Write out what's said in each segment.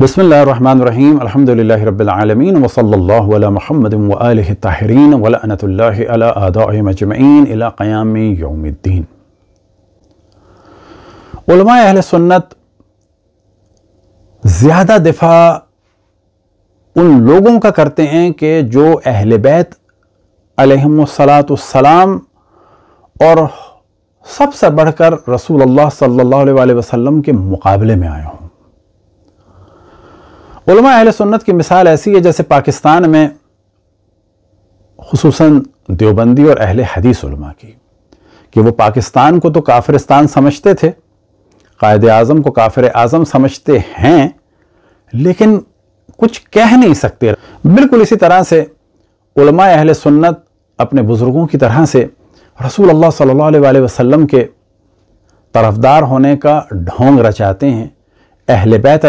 بسم الله الرحمن الرحيم الحمد لله رب العالمين وصلى الله على محمد وآله الطاهرين ولأنة الله على آدائهم أجمعين إلى قيام يوم الدين علماء أهل السنة زيادة دفاع ان لوگوں کا کرتے ہیں کہ جو اہل بیت علیہم الصلاة والسلام اور سب سے بڑھ کر رسول الله صلى الله عليه وسلم کے مقابلے میں آئے ہوں उलमा अहल सुन्नत की मिसाल ऐसी है जैसे पाकिस्तान में खसूस देवबंदी और अहल हदीस उलमा की कि वो पाकिस्तान को तो काफिरस्तान समझते थे कायद अज़म को काफिर आज़म समझते हैं लेकिन कुछ कह नहीं सकते बिल्कुल इसी तरह से उलमा अहल सुन्नत अपने बुज़ुर्गों की तरह से रसूल अल्लाह सल्लल्लाहु अलैहि वसल्लम के तरफदार होने का ढोंग रचाते हैं अहल बैत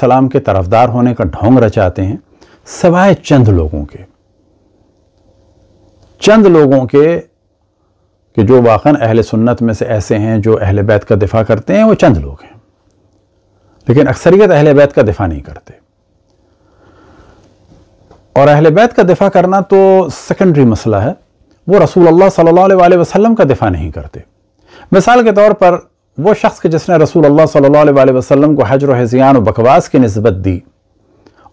सलाम के तरफदार होने का ढोंग रचाते हैं सवाए चंद लोगों के चंद लोगों के कि जो वाक़न अहल सुन्नत में से ऐसे हैं जो अहल बैत का दिफा करते हैं वो चंद लोग हैं लेकिन अक्सरियत अहल बैत का दिफा नहीं करते और अहल बैत का दिफा करना तो सेकेंडरी मसला है वो रसूल अल्लाह सल्लल्लाहु अलैहि वसल्लम का दिफा नहीं करते मिसाल के तौर पर वो शख्स के जिसने रसूल अल्लाह सल्लल्लाहु अलैहि वसल्लम को हजर हज़ियान और बकवास की नस्बत दी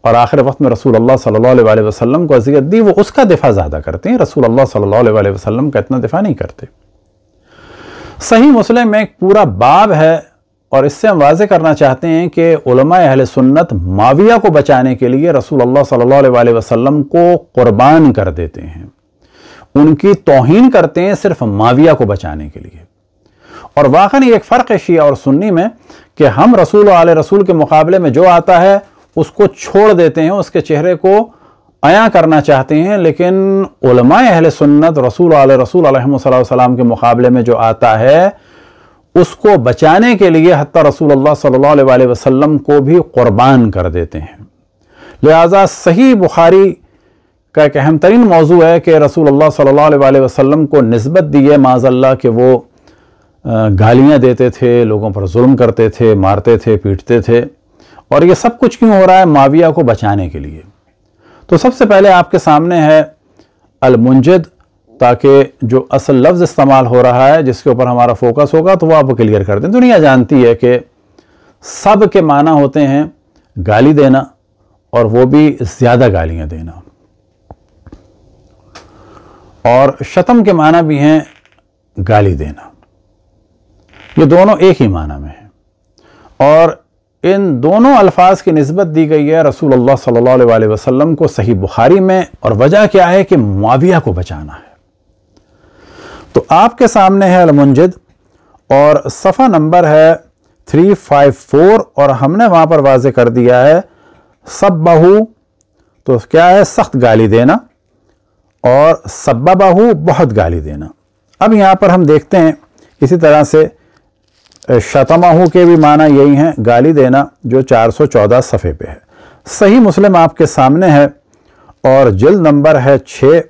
और आखिर वक्त में रसूल अल्लाह सल्लल्लाहु अलैहि वसल्लम को अजियत दी वो उसका दिफा ज़्यादा करते हैं रसूल अल्लाह सल्लल्लाहु अलैहि वसल्लम का इतना दिफा नहीं करते सही मुस्लिम में एक पूरा बाब है और इससे हम वाजे करना चाहते हैं कि अहल सुन्नत माविया को बचाने के लिए रसूल अल्लाह सल्लल्लाहु अलैहि वसल्लम को कुर्बान कर देते हैं उनकी तोहन करते हैं सिर्फ माविया को बचाने के लिए और वाकई एक फ़र्क है शिया और सुन्नी में कि हम रसूल आल रसूल के मुकाबले में जो आता है उसको छोड़ देते हैं उसके चेहरे को अया करना चाहते हैं लेकिन अहल सुन्नत रसूल आल रसूल सलाम के मुकाबले में जो आता है उसको बचाने के लिए हती रसूल अल्लाह सल्लल्लाहु अलैहि वसल्लम को भी क़ुरबान कर देते हैं लिहाजा सही बुखारी का एक अहम तरीन मौजू है कि रसूल अल्लाह सल्लल्लाहु अलैहि वसल्लम को नस्बत दी है माजल्ला के वो गालियाँ देते थे लोगों पर जुल्म करते थे मारते थे पीटते थे और ये सब कुछ क्यों हो रहा है माविया को बचाने के लिए तो सबसे पहले आपके सामने है अलमुंजद ताकि जो असल लफ्ज़ इस्तेमाल हो रहा है जिसके ऊपर हमारा फोकस होगा तो वो आप क्लियर कर दें दुनिया जानती है कि सब के माना होते हैं गाली देना और वो भी ज़्यादा गालियाँ देना और शतम के माना भी हैं गाली देना ये दोनों एक ही माना में है और इन दोनों अल्फाज की नस्बत दी गई है रसूल अल्लाह सल्लल्लाहु अलैहि वसल्लम को सही बुखारी में और वजह क्या है कि मुआविया को बचाना है तो आपके सामने है अलमुंजद और सफ़ा नंबर है थ्री फाइव फोर और हमने वहाँ पर वाज कर दिया है सब बहू तो क्या है सख्त गाली देना और सब्बा बहू बहुत गाली देना अब यहाँ पर हम देखते हैं इसी तरह से शतमाहू के भी माना यही हैं गाली देना जो 414 सफ़े पे है सही मुस्लिम आपके सामने है और जल्द नंबर है छः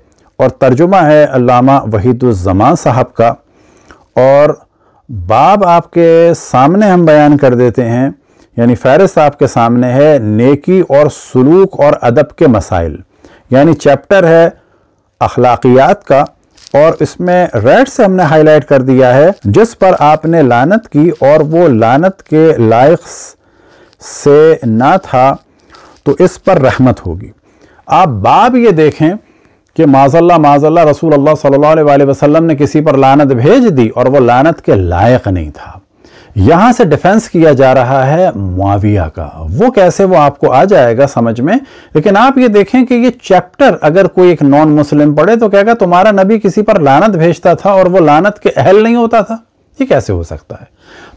और तर्जुमा है अलामा वहीदुलज़मान साहब का और बाब आपके सामने हम बयान कर देते हैं यानी फहरिस्त आपके सामने है नेकी और सलूक और अदब के मसाइल यानी चैप्टर है अखलाकियात का और इसमें रेड से हमने हाईलाइट कर दिया है जिस पर आपने लानत की और वो लानत के लायक से ना था तो इस पर रहमत होगी आप बाब ये देखें कि माजल्ला माजल्ला रसूल अल्लाह सल्लल्लाहु अलैहि वसल्लम ने किसी पर लानत भेज दी और वो लानत के लायक नहीं था यहां से डिफेंस किया जा रहा है मुआविया का वो कैसे वो आपको आ जाएगा समझ में लेकिन आप ये देखें कि ये चैप्टर अगर कोई एक नॉन मुस्लिम पढ़े तो कहेगा तुम्हारा नबी किसी पर लानत भेजता था और वो लानत के अहल नहीं होता था ये कैसे हो सकता है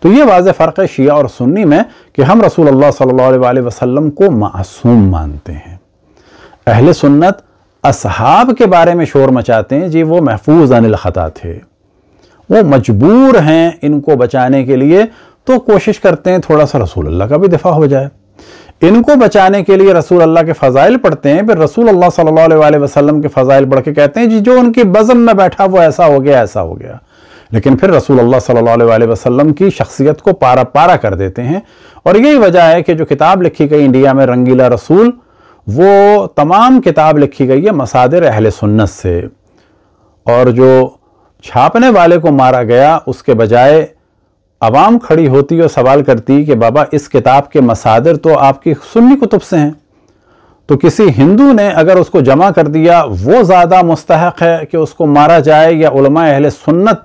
तो ये वाज फ़र्क है शिया और सुन्नी में कि हम रसूल अल्लाह सल्ला वसलम को मासूम मानते हैं अहल सुन्नत असहाब के बारे में शोर मचाते हैं जी वो महफूज अनिल ख़ता थे वो मजबूर हैं इनको बचाने के लिए तो कोशिश करते हैं थोड़ा सा रसूल अल्लाह का भी दिफा हो जाए इनको बचाने के लिए रसूल अल्लाह के फ़ज़ाइल पढ़ते हैं फिर रसूल अल्लाह सल्लल्लाहु अलैहि वसल्लम के फ़ज़ाइल पढ़ के कहते हैं जी जो उनके बज़म में बैठा वो ऐसा हो गया ऐसा हो गया लेकिन फिर रसूल अल्लाह सल्लल्लाहु अलैहि वसल्लम की शख्सियत को पारा पारा कर देते हैं और यही वजह है कि जो किताब लिखी गई इंडिया में रंगीला रसूल वो तमाम किताब लिखी गई है मसादर अहल सुन्नत से और जो छापने वाले को मारा गया उसके बजाय आवाम खड़ी होती और सवाल करती कि बाबा इस किताब के मसादर तो आपकी सुन्नी कुतुब से हैं तो किसी हिंदू ने अगर उसको जमा कर दिया वो ज़्यादा मुस्तक है कि उसको मारा जाए या उलमा अहल सुन्नत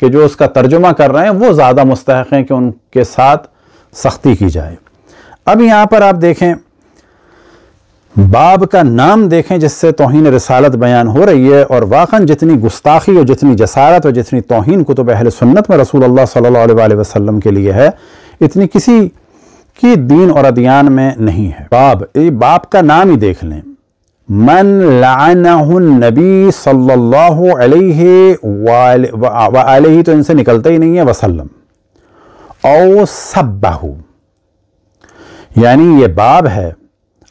के जो उसका तर्जुमा कर रहे हैं वो ज़्यादा मुस्तक हैं कि उनके साथ सख्ती की जाए अब यहाँ पर आप देखें बाब का नाम देखें जिससे तोहन रसालत बयान हो रही है और वाक़न जितनी गुस्ताखी और जितनी जसारत और जितनी तोहन कुतुब अहल सुन्नत में रसूल अल्लाह सल्ला वसलम के लिए है इतनी किसी की दीन और अदियान में नहीं है बाब ये बाप का नाम ही देख लें मन लानबी सल्ला तो इनसे निकलता ही नहीं है वसलम ओ सब बाहू यानी ये बाब है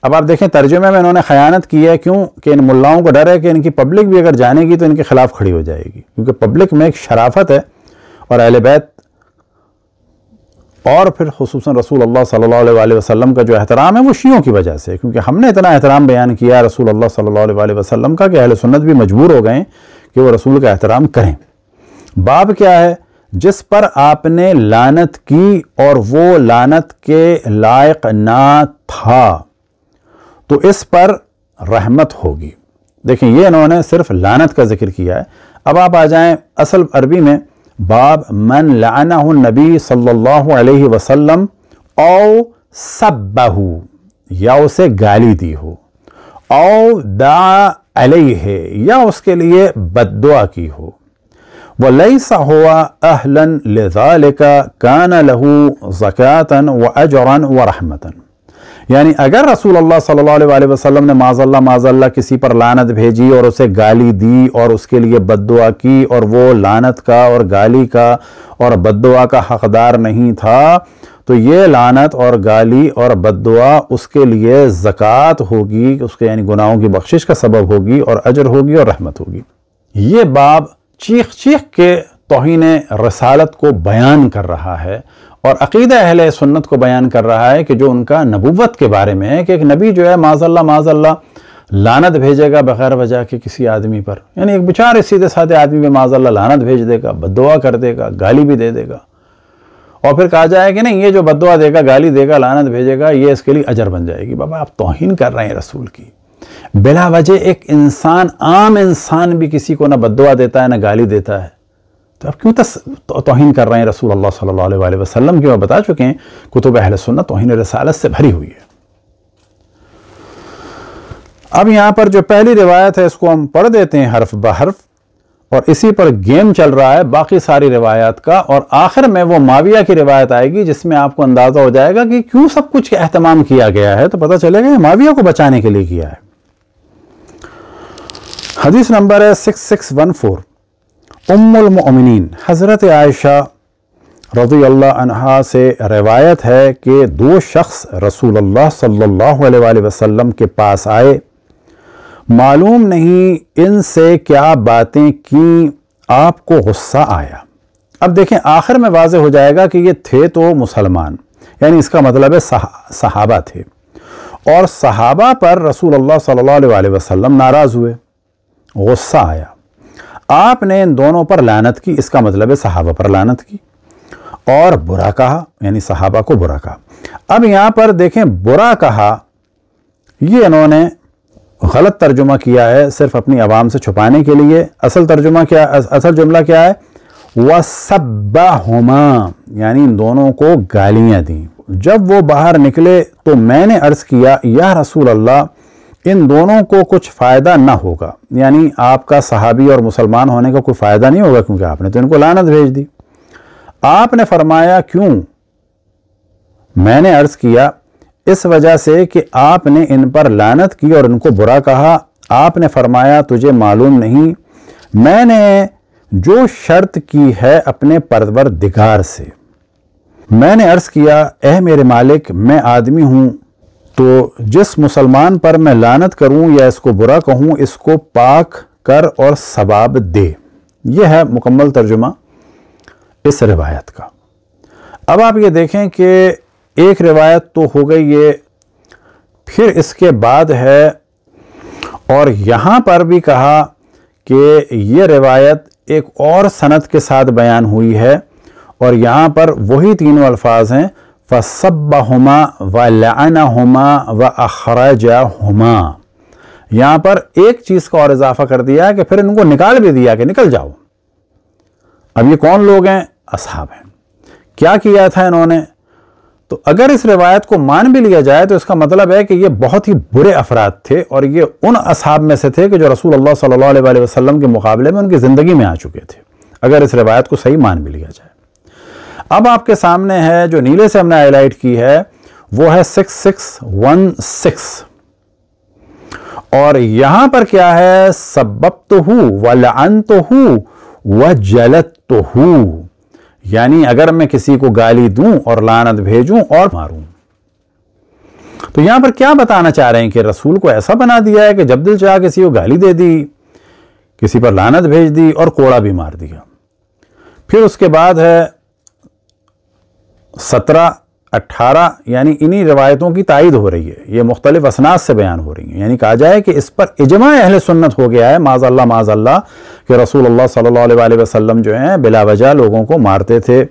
अब आप देखें तर्जुमे में इन्होंने खयानत की है क्यों कि इन मुलाओं को डर है कि इनकी पब्लिक भी अगर जानेगी तो इनके खिलाफ खड़ी हो जाएगी क्योंकि पब्लिक में एक शराफत है और अहल बैत और फिर खसूस रसूल अल्लाह सल्लल्लाहु अलैहि वसल्लम का जो एहतराम है वो शियों की वजह से क्योंकि हमने इतना एहतराम बयान किया रसूल अल्लाह सल्लल्लाहु अलैहि वसल्लम का कि अहल सुन्नत भी मजबूर हो गए कि वो रसूल का एहतराम करें बाब क्या है जिस पर आपने लानत की और वो लानत के लायक ना था तो इस पर रहमत होगी देखिए ये इन्होंने सिर्फ लानत का जिक्र किया है अब आप आ जाएं असल अरबी में बाब मन लाना नबी सल्लल्लाहु अलैहि वसल्लम औ सब्बहू या उसे गाली दी हो औ दा अलैहि या उसके लिए बदुआ की हो व लईसा हुआ अहलन लजालिका कान लहू जक़ातन व अजरन व रहमतन यानी अगर रसूल अल्लाह सल्लल्लाहु अलैहि वसल्लम ने माजल्ला माजल्ला किसी पर लानत भेजी और उसे गाली दी और उसके लिए बदुआ की और वो लानत का और गाली का और बदुआ का हकदार नहीं था तो ये लानत और गाली और बदुआ उसके लिए ज़क़़त होगी उसके यानी गुनाहों की बख्शिश का सबब होगी और अजर होगी और रहमत होगी ये बाब चीख चीख के तोहन रसालत को बयान कर रहा है और अकीद अहल सुन्नत को बयान कर रहा है कि जो उनका नबूवत के बारे में है कि एक नबी जो है माजल्ला माजल्ला लानत भेजेगा बगैर वजह के किसी आदमी पर यानी एक बेचारे सीधे साधे आदमी में माजल्ला लानत भेज देगा बदुआ कर देगा गाली भी दे देगा और फिर कहा जाए कि नहीं ये जो बदुआ देगा गाली देगा लानत भेजेगा ये इसके लिए अजर बन जाएगी बाबा आप तोहन कर रहे हैं रसूल की बिला वजह एक इंसान आम इंसान भी किसी को ना बदुआ देता है ना गाली देता है तो आप क्यों तस तोहन कर रहे हैं रसूल अल्लाह सल्लल्लाहु अलैहि वसल्लम की वह बता चुके हैं कुतुब अहल सुन्नत तोहन रसालत से भरी हुई है अब यहाँ पर जो पहली रिवायत है इसको हम पढ़ देते हैं हर्फ ब हर्फ और इसी पर गेम चल रहा है बाकी सारी रिवायात का और आखिर में वो माविया की रिवायत आएगी जिसमें आपको अंदाज़ा हो जाएगा कि क्यों सब कुछ अहतमाम किया गया है तो पता चलेगा माविया को बचाने के लिए किया है हदीस नंबर है सिक्स सिक्स वन फोर मोमिनीन हज़रत आयशा रज़ी अल्लाह से रवायत है कि दो शख्स रसूल अल्लाह सल्लल्लाहु अलैहि वसल्लम के पास आए मालूम नहीं इनसे क्या बातें की आपको गुस्सा आया अब देखें आखिर में वाज हो जाएगा कि ये थे तो मुसलमान यानी इसका मतलब है सहा, सहाबा थे और सहाबा पर रसूल अल्लाह सल्लल्लाहु अलैहि वसल्लम नाराज़ हुए गुस्सा आया आपने इन दोनों पर लानत की इसका मतलब है सहाबा पर लानत की और बुरा कहा यानी सहाबा को बुरा कहा अब यहाँ पर देखें बुरा कहा ये इन्होंने गलत तर्जुमा किया है सिर्फ अपनी आवाम से छुपाने के लिए असल तर्जुमा क्या असल जुमला क्या है वसब्बा हुमा यानी इन दोनों को गालियाँ दी जब वो बाहर निकले तो मैंने अर्ज़ किया या रसूल अल्लाह इन दोनों को कुछ फ़ायदा ना होगा यानी आपका सहाबी और मुसलमान होने का कोई फ़ायदा नहीं होगा क्योंकि आपने तो इनको लानत भेज दी आपने फरमाया क्यों मैंने अर्ज़ किया इस वजह से कि आपने इन पर लानत की और इनको बुरा कहा आपने फरमाया तुझे मालूम नहीं मैंने जो शर्त की है अपने परवर दिगार से मैंने अर्ज़ किया ए मेरे मालिक मैं आदमी हूँ तो जिस मुसलमान पर मैं लानत करूं या इसको बुरा कहूं इसको पाक कर और सबाब दे यह है मुकम्मल तर्जुमा इस रिवायत का अब आप ये देखें कि एक रिवायत तो हो गई ये फिर इसके बाद है और यहाँ पर भी कहा कि ये रिवायत एक और सनत के साथ बयान हुई है और यहाँ पर वही तीनों अल्फाज हैं हम व लानहुमा व अखरजहुमा यहाँ पर एक चीज़ का और इजाफा कर दिया कि फिर इनको निकाल भी दिया कि निकल जाओ अब ये कौन लोग हैं असहाब हैं क्या किया था इन्होंने तो अगर इस रिवायत को मान भी लिया जाए तो इसका मतलब है कि ये बहुत ही बुरे अफराद थे और ये उन असहाब में से थे कि जो रसूल अल्लाह सल्लल्लाहु अलैहि वसल्लम के मुकाबले में उनकी ज़िंदगी में आ चुके थे अगर इस रिवायत को सही मान भी लिया जाए अब आपके सामने है जो नीले से हमने हाईलाइट की है वो है सिक्स सिक्स वन सिक्स और यहां पर क्या है सबब तो हूं व लान तो हूं व जलत तो हूं यानी अगर मैं किसी को गाली दूं और लानत भेजूं और मारूं तो यहां पर क्या बताना चाह रहे हैं कि रसूल को ऐसा बना दिया है कि जब दिल चाह किसी को गाली दे दी किसी पर लानत भेज दी और कोड़ा भी मार दिया फिर उसके बाद है सत्रह अट्ठारह यानी इन्हीं रिवायतों की तायद हो रही है ये मुख्तलिफ असनाद से बयान हो रही है यानी कहा जाए कि इस पर इजमा अहल सुन्नत हो गया है माजल्ला माजल्ला कि रसूल अल्लाह सल्ला वसम जो हैं बिलावजा लोगों को मारते थे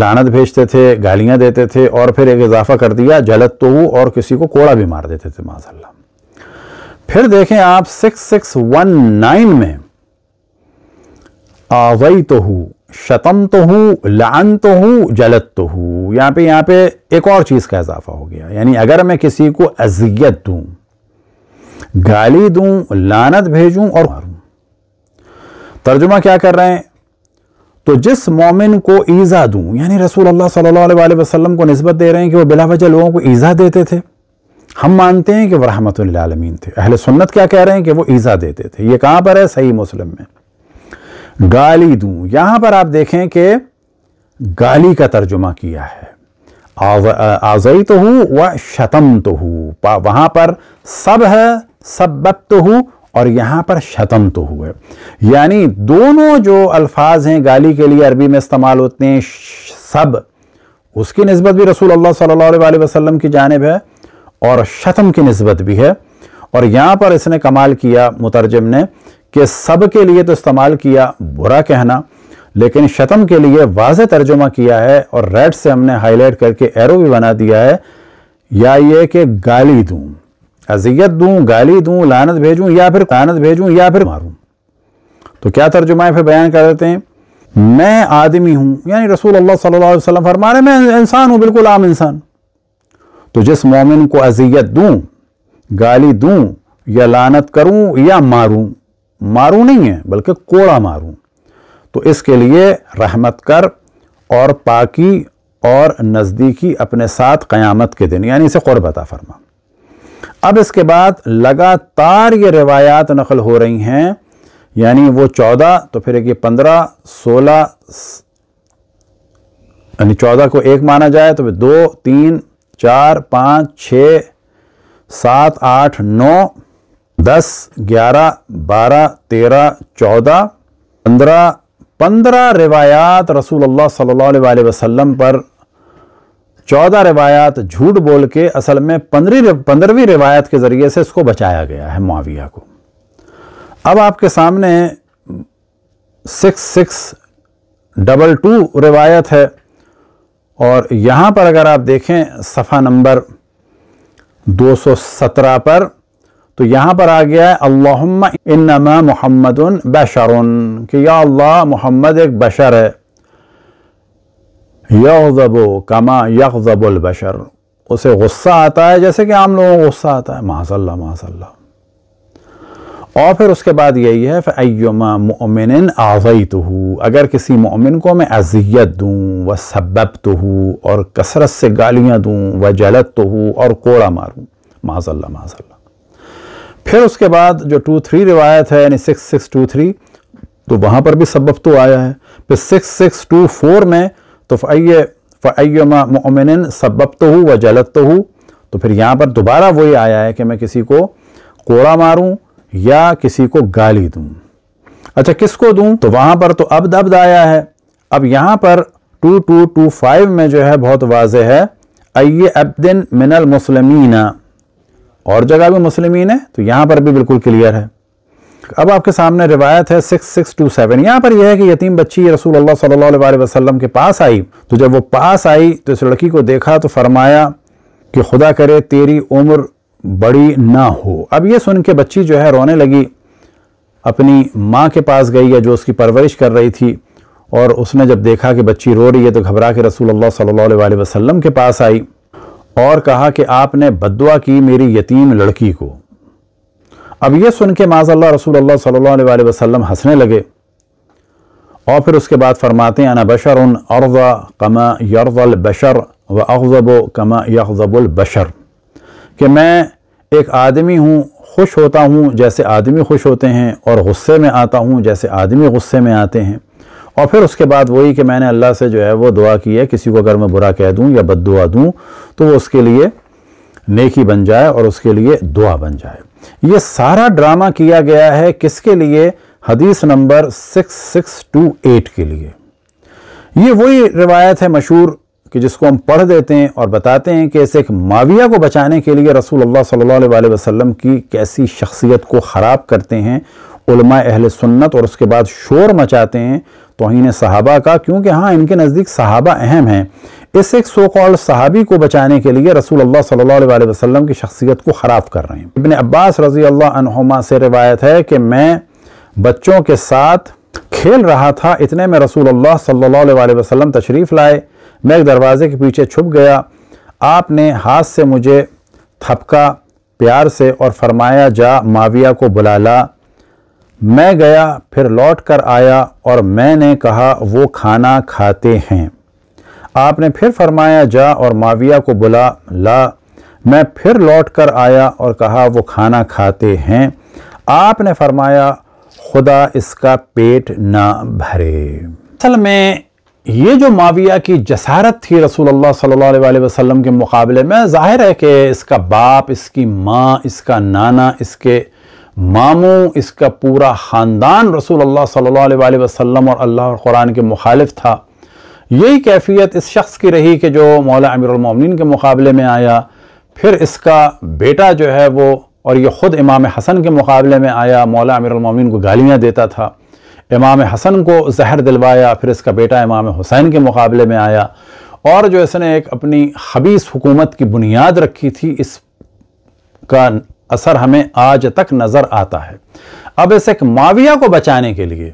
लानत भेजते थे गालियाँ देते थे और फिर एक इजाफा कर दिया जलत तो और किसी को कोड़ा भी मार देते थे माजल्ला फिर देखें आप सिक्स सिक्स वन नाइन में आवई तो हूँ शतम तो हूँ लान तो हूँ जलत तो हूँ यहाँ पे यहाँ पे एक और चीज़ का इजाफा हो गया यानी अगर मैं किसी को अजियत दूँ गाली दूँ लानत भेजूँ और मारूँ तर्जुमा क्या कर रहे हैं तो जिस मोमिन को ईज़ा दूँ यानी रसूल अल्लाह सल्लल्लाहु अलैहि वसल्लम को नस्बत दे रहे हैं कि वह बिला वजह लोगों को ईज़ा देते थे हम मानते हैं कि वह आलमीन थे अहल सुन्नत क्या कह रहे हैं कि वो ईज़ा देते थे ये कहाँ पर है सही मुस्लिम में गाली दूं यहां पर आप देखें कि गाली का तर्जुमा किया है आजई तो हूं व शतम तो हूं वहां पर सब है सब तो हूं और यहां पर शतम तो हुए यानी दोनों जो अल्फाज हैं गाली के लिए अरबी में इस्तेमाल होते हैं सब उसकी नस्बत भी रसूल अल्लाह सल्लल्लाहु अलैहि वसल्लम की जानब है और शतम की नस्बत भी है और यहां पर इसने कमाल किया मुतरजम ने कि सब के लिए तो इस्तेमाल किया बुरा कहना लेकिन शतम के लिए वाज तर्जुमा किया है और रेड से हमने हाईलाइट करके एरो भी बना दिया है या ये कि गाली दूँ अजियत दूँ गाली दूँ लानत भेजूँ या फिर लानत भेजूँ या फिर मारूँ तो क्या तर्जुमा फिर बयान कर देते हैं मैं आदमी हूँ यानी रसूल अल्लाह सल्लल्लाहु अलैहि वसल्लम फरमा रहे मैं इंसान हूँ बिल्कुल आम इंसान तो जिस मोमिन को अजियत दूँ गाली दूँ या लानत करूँ या मारूँ मारू नहीं है बल्कि कोड़ा मारू तो इसके लिए रहमत कर और पाकी और नज़दीकी अपने साथ क़यामत के दिन यानी इसे क़ुरबता फरमा अब इसके बाद लगातार ये रिवायात नकल हो रही हैं यानी वो चौदह तो फिर एक ये पंद्रह सोलह यानी चौदह को एक माना जाए तो फिर दो तीन चार पाँच छ सात आठ नौ दस ग्यारह बारह तेरह चौदह पंद्रह पंद्रह रिवायात रसूल सल्लल्लाहु अलैहि वसल्लम पर चौदह रिवायात झूठ बोल के असल में पंद्रह पंद्रहवीं रिवायत के ज़रिए से इसको बचाया गया है माविया को अब आपके सामने सिक्स सिक्स डबल टू रिवायत है और यहाँ पर अगर आप देखें सफ़ा नंबर 217 पर तो यहाँ पर आ गया है अल्लाहुम्मा इन्नमा मोहम्मद बशर कि या अल्लाह मोहम्मद एक बशर है यकबो कमा यकबुल बशर उसे गुस्सा आता है जैसे कि आम लोगों को गुस्सा आता है माजल्ला माजल्ला और फिर उसके बाद यही है फ़ैमा मोमिन आज़ई तो अगर किसी मोमिन को मैं अजियत दूँ व सबब तो और कसरत से गालियाँ दूँ व जलत तो और कोड़ा मारूँ माजल्ला माजल्ला फिर उसके बाद जो टू थ्री रिवायत है यानी सिक्स सिक्स टू थ्री तो वहाँ पर भी सबब तो आया है फिर सिक्स सिक्स टू फोर में तो फ़ैये फ़ैमा मोमिन सबब तो हूँ व जलत तो हूँ तो फिर यहाँ पर दोबारा वही आया है कि मैं किसी को कोड़ा मारूँ या किसी को गाली दूँ अच्छा किसको दूँ तो वहाँ पर तो अब दब्द आया है अब यहाँ पर टू टू टू फाइव में जो है बहुत वाज है अय अब्दिन मिनल मुसलमीना और जगह भी मुस्लिमीन है तो यहाँ पर भी बिल्कुल क्लियर है अब आपके सामने रिवायत है सिक्स सिक्स टू सेवन यहाँ पर यह है कि यतीम बच्ची रसूल अल्लाह सल्लल्लाहु अलैहि वसल्लम के पास आई तो जब वो पास आई तो इस लड़की को देखा तो फरमाया कि खुदा करे तेरी उम्र बड़ी ना हो अब यह सुन के बच्ची जो है रोने लगी अपनी माँ के पास गई है जो उसकी परवरिश कर रही थी और उसने जब देखा कि बच्ची रो रही है तो घबरा के रसूल अल्लाह सल्लल्लाहु अलैहि वसल्लम के पास आई और कहा कि आपने बदुआ की मेरी यतीम लड़की को अब यह सुन के माजल्ला रसूल अल्लाह सल्ला वसलम हंसने लगे और फिर उसके बाद फरमाते हैं अना बशर उन अर्जा कमा यरजल बशर व अगजब कमा यकजबुल बशर कि मैं एक आदमी हूँ खुश होता हूँ जैसे आदमी खुश होते हैं और गुस्से में आता हूँ जैसे आदमी गुस्से में आते हैं और फिर उसके बाद वही कि मैंने अल्लाह से जो है वो दुआ की है किसी को अगर मैं बुरा कह दूँ या बद दुआ दूँ तो वो उसके लिए नेकी बन जाए और उसके लिए दुआ बन जाए ये सारा ड्रामा किया गया है किसके लिए हदीस number six six two eight के लिए ये वही रिवायत है मशहूर कि जिसको हम पढ़ देते हैं और बताते हैं कि इस एक माविया को बचाने के लिए रसूल अल्लाह सल्लल्लाहु अलैहि वसल्लम की कैसी शख्सियत को ख़राब करते हैं उलमा अहल सुन्नत और उसके बाद शोर मचाते हैं तोहन सहाबा का क्योंकि हाँ इनके नज़दीक सहाबा अहम हैं इस एक सो कॉल्ड सहाबी को बचाने के लिए रसूल अल्लाह सल्ला वसलम की शख्सियत को ख़राब कर रहे हैं इबन अब्बास रज़ी अल्लामा से रिवायत है कि मैं बच्चों के साथ खेल रहा था इतने में रसूल अल्लाह सल्ला वसलम तशरीफ़ लाए मैं एक दरवाज़े के पीछे छुप गया आपने हाथ से मुझे थपका प्यार से और फरमाया जा माविया को बुला ला मैं गया फिर लौट कर आया और मैंने कहा वो खाना खाते हैं आपने फिर फरमाया जा और माविया को बुला ला मैं फिर लौट कर आया और कहा वो खाना खाते हैं आपने फरमाया खुदा इसका पेट ना भरे असल में ये जो माविया की जसारत थी रसूल अल्लाह सल्लल्लाहु अलैहि वसल्लम के मुकाबले में जाहिर है कि इसका बाप इसकी माँ इसका नाना इसके मामू इसका पूरा ख़ानदान रसूल अल्लाह सल्लल्लाहु अलैहि वसल्लम और अल्लाह और कुरान के मुखालिफ था यही कैफियत इस शख्स की रही कि जो मौला अमीरमिन के मुकाबले में आया फिर इसका बेटा जो है वो और ये ख़ुद इमाम हसन के मुकाबले में आया मौला अमीरमिन को गालियाँ देता था इमाम हसन को जहर दिलवाया फिर इसका बेटा इमाम हुसैन के मुकाबले में आया और जो इसने एक अपनी हबीस हुकूमत की बुनियाद रखी थी इस का असर हमें आज तक नज़र आता है अब इस एक माविया को बचाने के लिए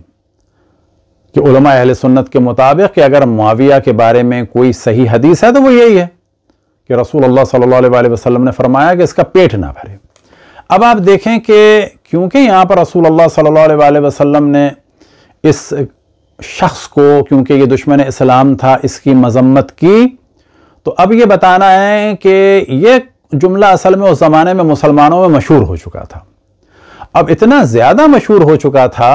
कि उलमा अहल सुन्नत के मुताबिक कि अगर माविया के बारे में कोई सही हदीस है तो वो यही है कि रसूल अल्लाह सल्लल्लाहु अलैहि वसल्लम ने फरमाया कि इसका पेट ना भरे अब आप देखें कि क्योंकि यहाँ पर रसूल अल्लाह सल्लल्लाहु अलैहि वसल्लम ने इस शख्स को क्योंकि ये दुश्मन इस्लाम था इसकी मजम्मत की तो अब ये बताना है कि ये जुमला असल में उस ज़माने में मुसलमानों में मशहूर हो चुका था अब इतना ज़्यादा मशहूर हो चुका था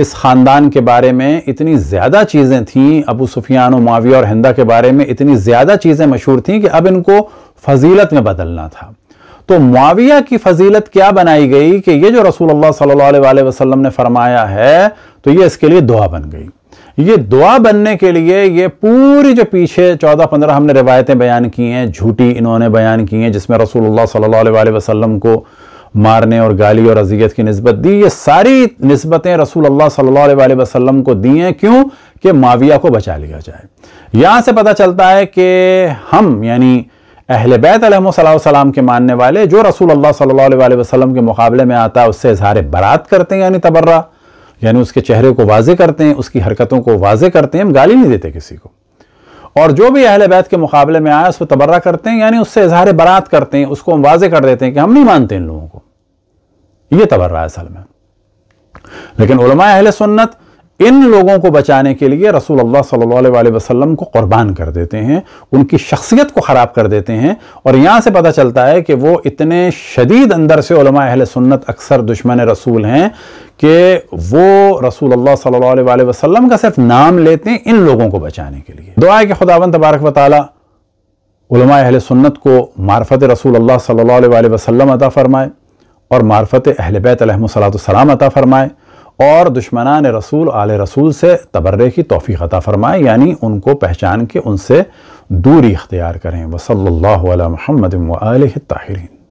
इस ख़ानदान के बारे में इतनी ज़्यादा चीज़ें थीं अबू सुफियान माविया और हिंदा के बारे में इतनी ज़्यादा चीज़ें मशहूर थीं कि अब इनको फजीलत में बदलना था तो माविया की फजीलत क्या बनाई गई कि ये जो रसूल सल्लाम ने फरमाया है तो ये इसके लिए दुआ बन गई ये दुआ बनने के लिए ये पूरी जो पीछे चौदह पंद्रह हमने रिवायतें बयान की हैं झूठी इन्होंने बयान की हैं जिसमें रसूलुल्लाह सल्लल्लाहु अलैहि वसल्लम को मारने और गाली और अजियत की नस्बत दी ये सारी नस्बतें रसूल अल्लाह सल्लल्लाहु अलैहि वसल्लम को दी हैं क्यों कि माविया को बचा लिया जाए यहाँ से पता चलता है कि हम यानी अहल बैतम के मानने वाले जो रसूल अल्लाह सल्लल्लाहु अलैहि वसल्लम के मुकाबले में आता है उससे इजहार बरात करते हैं यानी तबर्रा यानी उसके चेहरे को वाजे करते हैं उसकी हरकतों को वाजे करते हैं हम गाली नहीं देते किसी को और जो भी अहल बैत के मुकाबले में आया उस पर तबर्रा करते हैं यानी उससे इजहार बरात करते हैं उसको हम वाजे कर देते हैं कि हम नहीं मानते इन लोगों को यह तबर्रा है असल में लेकिन अहल सुन्नत इन लोगों को बचाने के लिए रसूल अल्लाह सल्लल्लाहु अलैहि वसल्लम को कुर्बान कर देते हैं उनकी शख्सियत को ख़राब कर देते हैं और यहाँ से पता चलता है कि वो इतने शदीद अंदर से अहल सुन्नत अक्सर दुश्मन रसूल हैं कि वो रसूल अल्लाह सल्लल्लाहु वसल्लम का सिर्फ नाम लेते हैं इन लोगों को बचाने के लिए दुआ है कि खुदावन तबारक व ताली अहल सुन्नत को मार्फत रसूल अल्लाह सल्लल्लाहु वसल्लम अता फ़रमाए और मार्फत अहल बैतलम अता फ़रमाए और दुश्मनान रसूल आल रसूल से तबर्रे की तोफ़ी अता फ़रमाए यानी उनको पहचान के उनसे दूरी इख्तियार करें वसल्ला महमद वाल ताहरीन